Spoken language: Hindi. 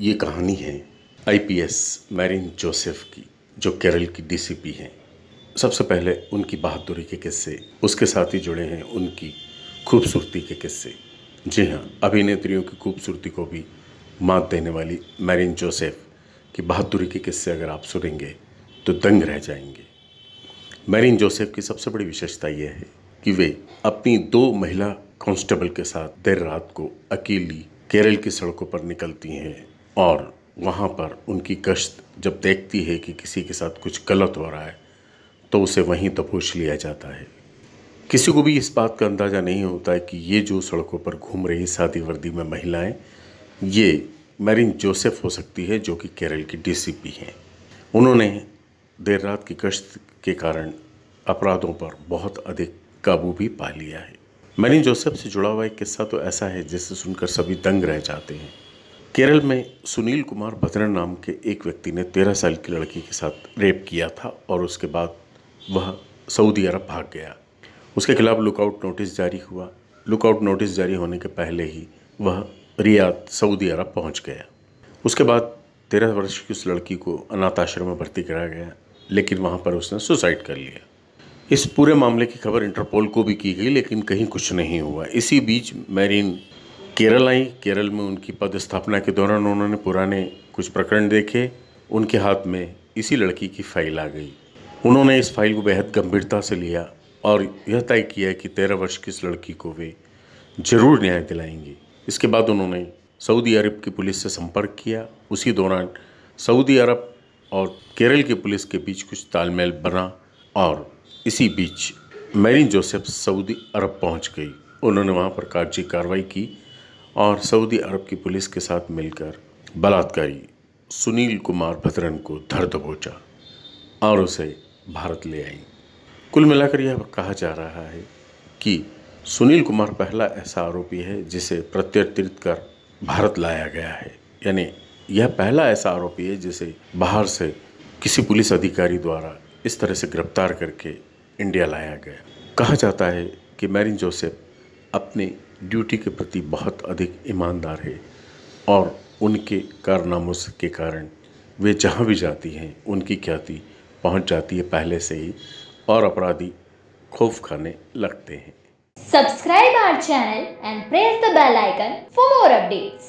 ये कहानी है आईपीएस मैरिन जोसेफ की जो केरल की डीसीपी हैं सबसे पहले उनकी बहादुरी के किस्से उसके साथ ही जुड़े हैं उनकी खूबसूरती के किस्से जी हाँ अभिनेत्रियों की खूबसूरती को भी मात देने वाली मैरिन जोसेफ की बहादुरी के किस्से अगर आप सुनेंगे तो दंग रह जाएंगे मैरिन जोसेफ की सबसे बड़ी विशेषता यह है कि वे अपनी दो महिला कांस्टेबल के साथ देर रात को अकेली केरल की सड़कों पर निकलती हैं और वहाँ पर उनकी कश्त जब देखती है कि किसी के साथ कुछ गलत हो रहा है तो उसे वहीं दबोच तो लिया जाता है किसी को भी इस बात का अंदाज़ा नहीं होता है कि ये जो सड़कों पर घूम रही सादी वर्दी में महिलाएं ये मैरिन जोसेफ हो सकती है जो कि केरल की डीसीपी हैं उन्होंने देर रात की कश्त के कारण अपराधों पर बहुत अधिक काबू भी पा लिया है मैरिन जोसेफ से जुड़ा हुआ एक किस्सा तो ऐसा है जिसे सुनकर सभी दंग रह जाते हैं केरल में सुनील कुमार भद्रन नाम के एक व्यक्ति ने तेरह साल की लड़की के साथ रेप किया था और उसके बाद वह सऊदी अरब भाग गया उसके खिलाफ़ लुकआउट नोटिस जारी हुआ लुकआउट नोटिस जारी होने के पहले ही वह रियाद सऊदी अरब पहुंच गया उसके बाद तेरह वर्ष की उस लड़की को अनाथ आश्रम में भर्ती कराया गया लेकिन वहाँ पर उसने सुसाइड कर लिया इस पूरे मामले की खबर इंटरपोल को भी की गई लेकिन कहीं कुछ नहीं हुआ इसी बीच मैरीन केरल आई केरल में उनकी पदस्थापना के दौरान उन्होंने पुराने कुछ प्रकरण देखे उनके हाथ में इसी लड़की की फाइल आ गई उन्होंने इस फाइल को बेहद गंभीरता से लिया और यह तय किया कि तेरह वर्ष की इस लड़की को वे ज़रूर न्याय दिलाएंगे इसके बाद उन्होंने सऊदी अरब की पुलिस से संपर्क किया उसी दौरान सऊदी अरब और केरल की पुलिस के बीच कुछ तालमेल बना और इसी बीच मैरिन जोसेफ सऊदी अरब पहुंच गई उन्होंने वहां पर कागजी कार्रवाई की और सऊदी अरब की पुलिस के साथ मिलकर बलात्कारी सुनील कुमार भद्रन को धर दबोचा और उसे भारत ले आई कुल मिलाकर यह कहा जा रहा है कि सुनील कुमार पहला ऐसा आरोपी है जिसे प्रत्यर्तित कर भारत लाया गया है यानी यह पहला ऐसा आरोपी है जिसे बाहर से किसी पुलिस अधिकारी द्वारा इस तरह से गिरफ्तार करके इंडिया लाया गया कहा जाता है कि मैरिन जोसेफ अपनी ड्यूटी के प्रति बहुत अधिक ईमानदार है और उनके कारनामों के कारण वे जहाँ भी जाती हैं उनकी ख्याति पहुँच जाती है पहले से ही और अपराधी खौफ खाने लगते हैं subscribe our channel and press the bell icon for more updates